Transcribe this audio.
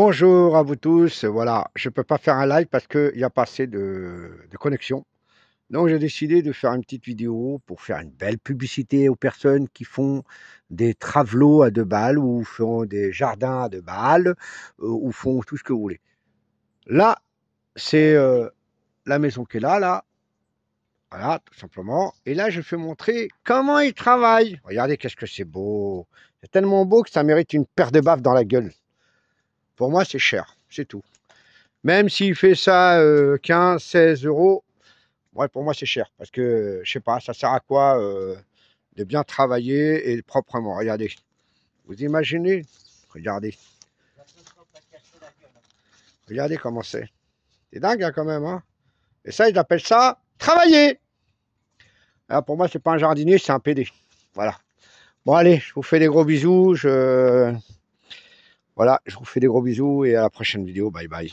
Bonjour à vous tous. Voilà, je ne peux pas faire un live parce qu'il n'y a pas assez de, connexion. Donc j'ai décidé de faire une petite vidéo pour faire une belle publicité aux personnes qui font des travelots à deux balles ou font des jardins à deux balles euh, ou font tout ce que vous voulez. Là, c'est euh, la maison qui est là, là. Voilà, tout simplement. Et là, je fais montrer comment ils travaillent. Regardez qu'est-ce que c'est beau. C'est tellement beau que ça mérite une paire de baffes dans la gueule. Pour moi, c'est cher, c'est tout. Même s'il fait ça 15, euh, 16 euros, pour moi, c'est cher. Parce que, je sais pas, ça sert à quoi euh, de bien travailler et proprement. Regardez. Vous imaginez Regardez. Regardez comment c'est. C'est dingue, hein, quand même. Hein. et ça, ils appellent ça travailler. pour moi, c'est pas un jardinier, c'est un PD. Voilà. Bon, allez, je vous fais des gros bisous. Je... Voilà, je vous fais des gros bisous et à la prochaine vidéo. Bye bye.